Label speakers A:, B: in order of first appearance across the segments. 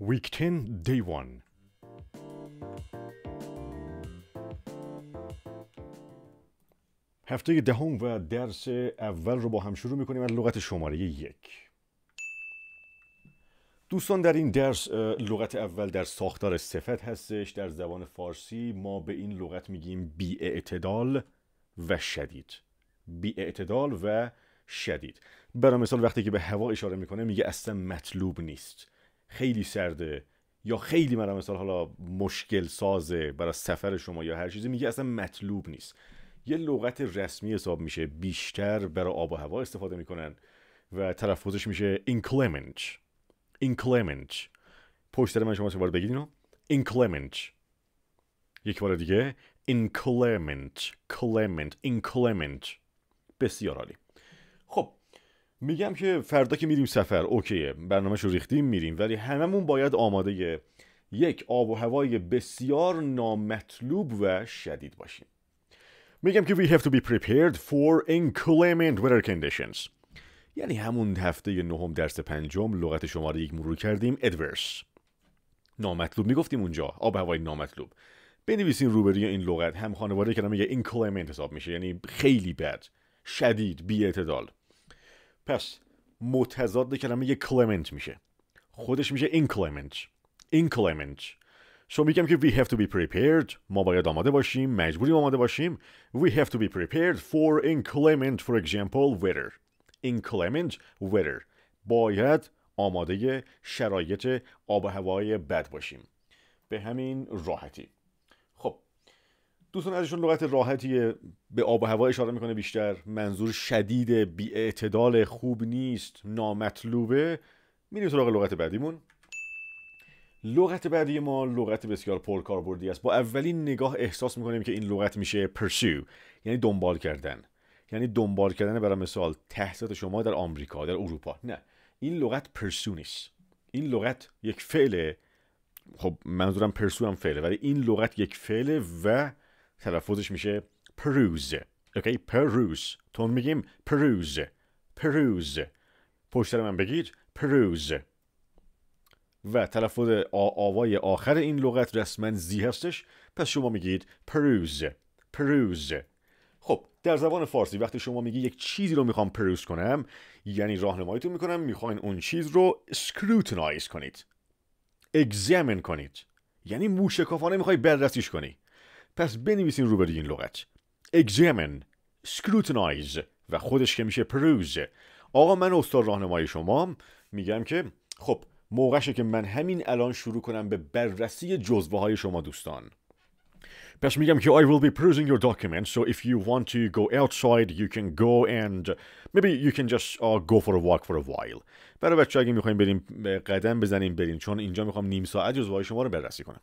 A: Week 10, Day 1 هفته دهم ده و درس اول رو با هم شروع میکنیم از لغت شماره یک دوستان در این درس لغت اول در ساختار صفت هستش در زبان فارسی ما به این لغت میگیم بی اعتدال و شدید بی اعتدال و شدید برای مثال وقتی که به هوا اشاره میکنه میگه اصلا مطلوب نیست خیلی سرده یا خیلی مرا مثال حالا مشکل سازه برای سفر شما یا هر چیزی میگه اصلا مطلوب نیست یه لغت رسمی حساب میشه بیشتر برای آب و هوا استفاده میکنن و تلفظش میشه inclement inclement پشت من شما بار بگید اینو inclement یک بار دیگه inclement inclement inclement بسیار عالی خب میگم که فردا که میریم سفر اوکیه برنامه شو ریختیم میریم ولی هممون باید آماده یک آب و هوای بسیار نامطلوب و شدید باشیم میگم که we have to be prepared for inclement weather conditions یعنی همون هفته نهم درس پنجم لغت شماره یک مرور کردیم adverse. نامطلوب میگفتیم اونجا آب و هوای نامطلوب بنویسین روبری این لغت هم خانواده کلمه inclement حساب میشه یعنی خیلی بد شدید بی اعتدال پس متضاد کلمه یه کلمنت میشه خودش میشه اینکلمنت اینکلمنت سو میگم که we have to be prepared ما باید آماده باشیم مجبوریم آماده باشیم we have to be prepared for inclement for example weather inclement weather باید آماده شرایط آب هوای بد باشیم به همین راحتی دوستان ازشون لغت راحتیه به آب و هوا اشاره میکنه بیشتر منظور شدید بیاعتدال خوب نیست نامطلوبه میریم سراغ لغت بعدیمون لغت بعدی ما لغت بسیار پرکاربردی است با اولین نگاه احساس میکنیم که این لغت میشه پرسیو یعنی دنبال کردن یعنی دنبال کردن برای مثال تحصیلات شما در آمریکا در اروپا نه این لغت پرسو نیست این لغت یک فعله خب منظورم پرسو هم فعله ولی این لغت یک فعله و تلفظش میشه پروز اوکی پروز تون میگیم پروز پروز پشت من بگید پروز و تلفظ آوای آخر این لغت رسما زی هستش پس شما میگید پروز پروز خب در زبان فارسی وقتی شما میگی یک چیزی رو میخوام پروز کنم یعنی راهنماییتون میکنم میخواین اون چیز رو سکروتنایز کنید اگزامن کنید یعنی موشکافانه میخوای بررسیش کنی پس بنویسین رو این لغت examine scrutinize و خودش که میشه پروز آقا من استاد راهنمای شما میگم که خب موقعشه که من همین الان شروع کنم به بررسی جزوه های شما دوستان پس میگم که I will be perusing your documents so if you want to go outside you can go and maybe you can just uh, go for a walk for a while برای بچه اگه میخواییم بریم قدم بزنیم بریم چون اینجا میخوام نیم ساعت جزوه های شما رو بررسی کنم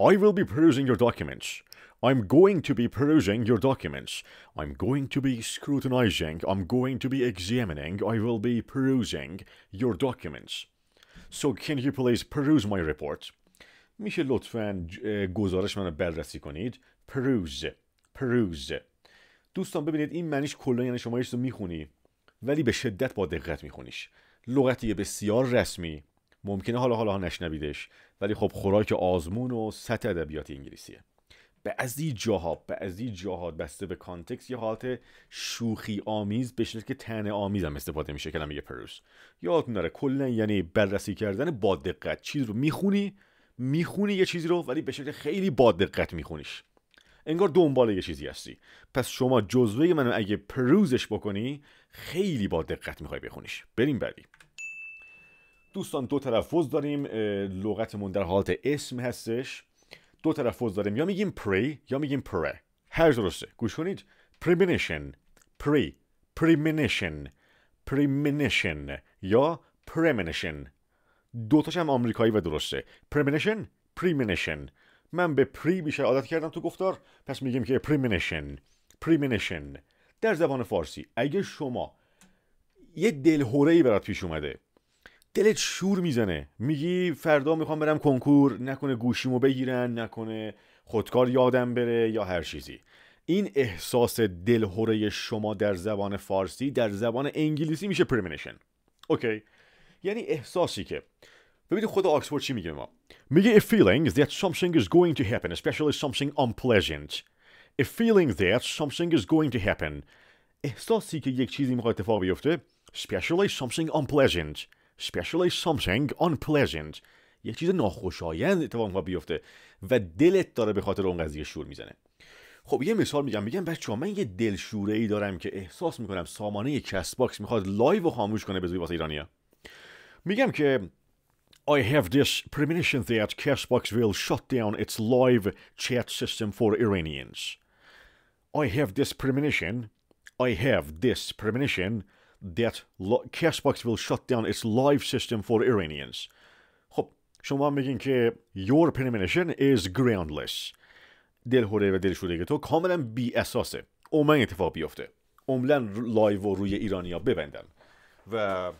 A: I will be perusing your documents. I'm going to be perusing your documents. I'm going to be scrutinizing. I'm going to be examining. I will be perusing your documents. So can you please peruse my report? میشه لطفا eh, گزارش منو بررسی کنید peruse peruse دوستان ببینید این معنیش کلا یعنی شما یه رو میخونی ولی به شدت با دقت میخونیش لغتی بسیار رسمی ممکنه حالا حالا نشنویدش ولی خب خوراک آزمون و سطح ادبیات انگلیسیه بعضی جاها بعضی جاها بسته به کانتکس یه حالت شوخی آمیز به که تنه آمیز هم استفاده میشه کلمه پروس یادتون داره کلا یعنی بررسی کردن با دقت چیز رو میخونی میخونی یه چیزی رو ولی به شکل خیلی با دقت میخونیش انگار دنبال یه چیزی هستی پس شما جزوه منو اگه پروزش بکنی خیلی با دقت میخوای بخونیش بریم بعدی دوستان دو تلفظ داریم لغتمون در حالت اسم هستش دو تلفظ داریم یا میگیم پری یا میگیم پر هر درسته گوش کنید پریمینیشن پری premonition یا دو دوتاش هم آمریکایی و درسته premonition premonition من به پری بیشتر عادت کردم تو گفتار پس میگیم که premonition premonition در زبان فارسی اگه شما یه دلهوره ای برات پیش اومده دلت شور میزنه میگی فردا میخوام برم کنکور نکنه گوشیمو بگیرن نکنه خودکار یادم بره یا هر چیزی این احساس دلهوره شما در زبان فارسی در زبان انگلیسی میشه پرمینشن اوکی یعنی احساسی که ببینید خود آکسفورد چی میگه ما میگه a feeling that something is going to happen especially something unpleasant a feeling that something is going to happen احساسی که یک چیزی میخواد اتفاق بیفته especially something unpleasant special something unpleasant یه چیز ناخوشایند اتفاق بیفته و دلت داره به خاطر اون قضیه شور میزنه خب یه مثال میگم میگم بچه ها من یه دلشوره ای دارم که احساس میکنم سامانه کس باکس میخواد لایو و خاموش کنه به زوی ایرانیا میگم که I have this premonition that Cashbox will shut down its live chat system for Iranians. I have this premonition. I have this premonition that Cashbox will shut down its live system for Iranians خب شما میگین که your premonition is groundless دلهوره و دلشوره که تو کاملا بی اساسه عملا اتفاق بیفته عملا لایو و روی ایرانیا ببندن و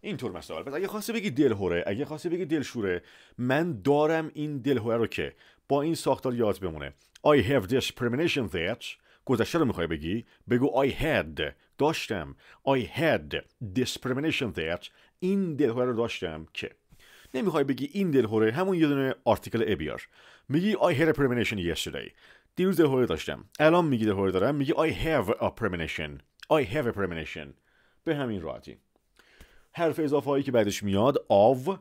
A: اینطور مسائل پس اگه خواستی بگی دلهوره اگه خواستی بگی دل شوره من دارم این دلهوره رو که با این ساختار یاد بمونه I have this premonition that گذشته رو میخوای بگی بگو I had داشتم I had discrimination that این دلهوره رو داشتم که نمیخوای بگی این دلهوره همون یه دونه آرتیکل بیار میگی I had a premonition yesterday دیروز دلهوره داشتم الان میگی دلهوره دارم میگی I have a premonition I have a premonition به همین راحتی حرف اضافه هایی که بعدش میاد of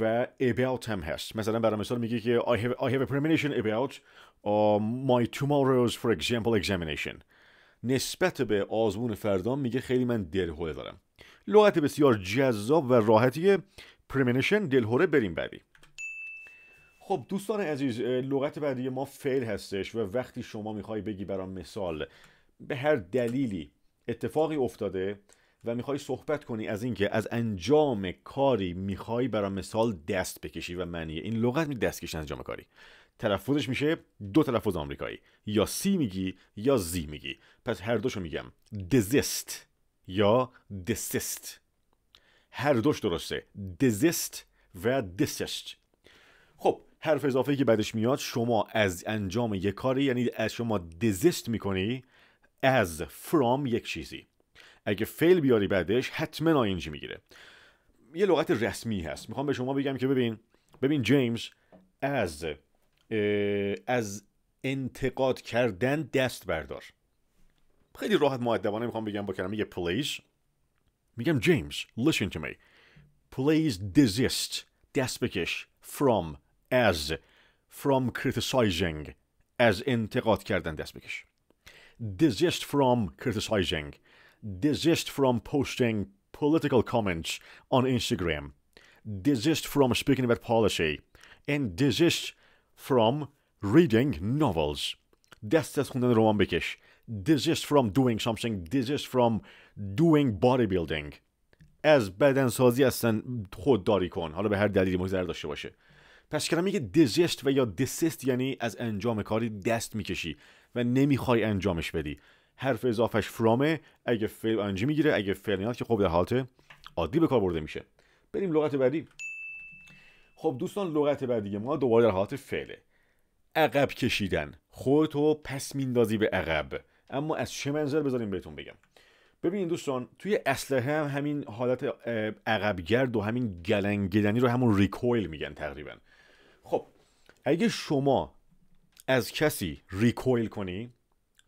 A: و about هم هست مثلا برای مثال میگه که I have, I have a premonition about uh, my tomorrow's for example examination نسبت به آزمون فردام میگه خیلی من دلهوره دارم لغت بسیار جذاب و راحتی premonition دلهوره بریم بعدی خب دوستان عزیز لغت بعدی ما فعل هستش و وقتی شما میخوای بگی برای مثال به هر دلیلی اتفاقی افتاده و میخوای صحبت کنی از اینکه از انجام کاری میخوای برای مثال دست بکشی و معنی این لغت می دست از انجام کاری تلفظش میشه دو تلفظ آمریکایی یا سی میگی یا زی میگی پس هر دوشو میگم دزست یا دسیست. هر دوش درسته دزست و دسیست خب حرف اضافه که بعدش میاد شما از انجام یک کاری یعنی از شما دزست میکنی از فرام یک چیزی اگه فیل بیاری بعدش حتما آینجی میگیره یه لغت رسمی هست میخوام به شما بگم که ببین ببین جیمز از از انتقاد کردن دست بردار خیلی راحت معدبانه میخوام بگم با کلمه یه پلیز میگم جیمز listen to me please desist دست بکش from از from criticizing از انتقاد کردن دست بکش desist from criticizing desist from posting political comments on Instagram, desist from speaking about policy, and desist from reading novels. دست از خوندن رمان بکش. Desist from doing something. Desist from doing bodybuilding. از بدنسازی هستن خودداری کن. حالا به هر دلیلی مزر داشته باشه. پس کلمه که desist و یا desist یعنی از انجام کاری دست میکشی و نمیخوای انجامش بدی. حرف اضافش فرامه اگه فعل آنجی میگیره اگه فعل که خب در حالت عادی به کار برده میشه بریم لغت بعدی خب دوستان لغت بعدی ما دوباره در حالت فعله عقب کشیدن خودتو پس میندازی به عقب اما از چه منظر بذاریم بهتون بگم ببینید دوستان توی اسلحه هم همین حالت عقبگرد و همین گلنگدنی رو همون ریکویل میگن تقریبا خب اگه شما از کسی ریکویل کنی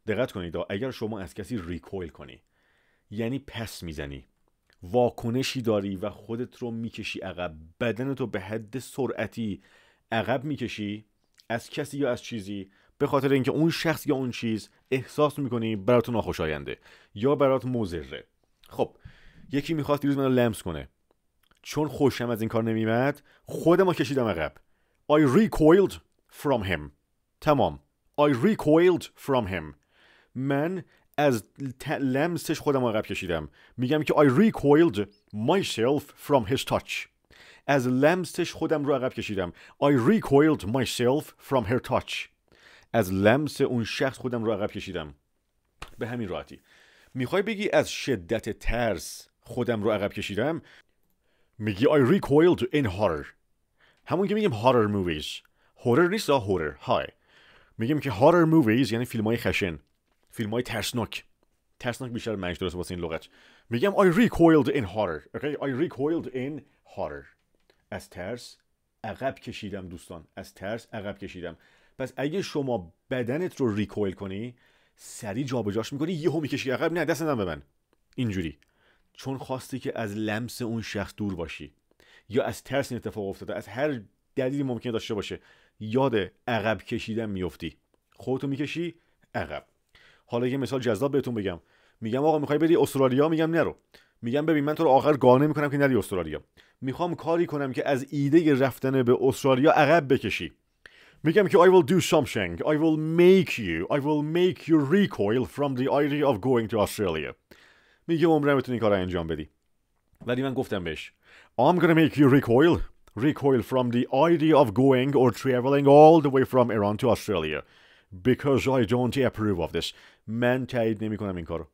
A: دقت کنید اگر شما از کسی ریکویل کنی یعنی پس میزنی واکنشی داری و خودت رو میکشی عقب بدن تو به حد سرعتی عقب میکشی از کسی یا از چیزی به خاطر اینکه اون شخص یا اون چیز احساس میکنی برات ناخوشاینده یا برات مزره خب یکی میخواست دیروز رو لمس کنه چون خوشم از این کار نمیمد خودم رو کشیدم عقب I recoiled from him تمام I recoiled from him من از لمسش خودم عقب کشیدم میگم که I recoiled myself from his touch از لمسش خودم رو عقب کشیدم I recoiled myself from her touch از لمس اون شخص خودم رو عقب کشیدم به همین راحتی میخوای بگی از شدت ترس خودم رو عقب کشیدم میگی I recoiled in horror همون که میگیم horror movies horror نیست horror های میگیم که horror movies یعنی فیلم های خشن فیلم های ترسناک ترسناک بیشتر منش درست واسه این لغت میگم I recoiled in horror okay? I recoiled in horror از ترس عقب کشیدم دوستان از ترس عقب کشیدم پس اگه شما بدنت رو ریکویل کنی سری جابجاش میکنی یهو میکشی عقب نه دست به من اینجوری چون خواستی که از لمس اون شخص دور باشی یا از ترس این اتفاق افتاده از هر دلیلی ممکن داشته باشه یاد عقب کشیدن میفتی خودتو میکشی عقب حالا یه مثال جذاب بهتون بگم میگم آقا میخوای بری استرالیا میگم نرو میگم ببین من تو رو آخر قانع میکنم که نری استرالیا میخوام کاری کنم که از ایده رفتن به استرالیا عقب بکشی میگم که I will do something I will make you I will make you recoil from the idea of going to Australia میگه عمره میتونی این کار انجام بدی ولی من گفتم بهش I'm gonna make you recoil recoil from the idea of going or traveling all the way from Iran to Australia because I don't approve of this من تایید نمی کنم این کارو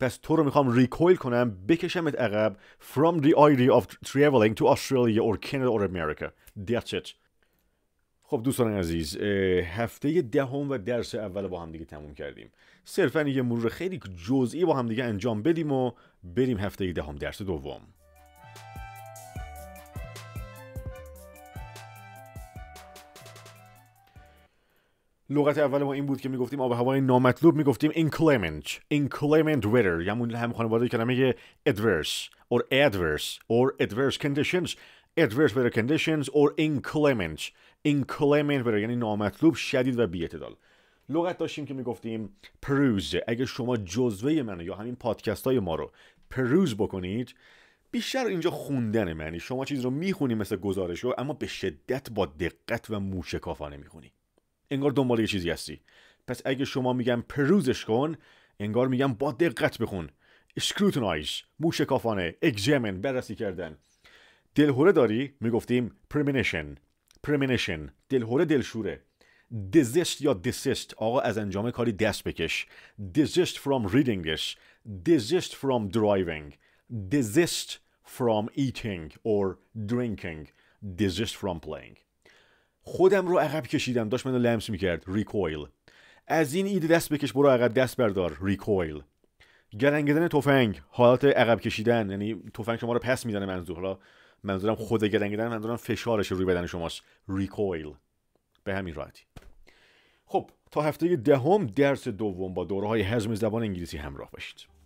A: پس تو رو میخوام ریکویل کنم بکشمت عقب from the idea of traveling to Australia or Canada or America that's it خب دوستان عزیز هفته دهم ده و درس اول با هم دیگه تموم کردیم صرفا یه مرور خیلی جزئی با هم دیگه انجام بدیم و بریم هفته دهم ده درس دوم لغت اول ما این بود که میگفتیم آب هوای نامطلوب میگفتیم inclement inclement weather یا یعنی هم خانواده کلمه adverse or adverse or adverse conditions adverse weather conditions or inclement inclement weather یعنی نامطلوب شدید و بیعتدال لغت داشتیم که میگفتیم peruse اگه شما جزوه منو یا همین پادکست های ما رو پروز بکنید بیشتر اینجا خوندن معنی شما چیز رو میخونی مثل گزارش رو اما به شدت با دقت و موشکافانه میخونی انگار دنبال یه چیزی هستی پس اگه شما میگم پروزش کن انگار میگم با دقت بخون مو موشکافانه اگزمن بررسی کردن دلهوره داری میگفتیم پرمینیشن پرمینیشن دلهوره دلشوره دزست یا desist آقا از انجام کاری دست بکش فرام from دس دزست فرام درایوینگ دزست from eating or drinking desist from playing خودم رو عقب کشیدم داشت منو لمس میکرد ریکویل از این ایده دست بکش برو عقب دست بردار ریکویل گلنگدن تفنگ حالت عقب کشیدن یعنی تفنگ شما رو پس میزنه منظور حالا منظورم خود گرنگدن منظورم فشارش روی بدن شماست ریکویل به همین راحتی خب تا هفته دهم درس دوم با دوره های حزم زبان انگلیسی همراه باشید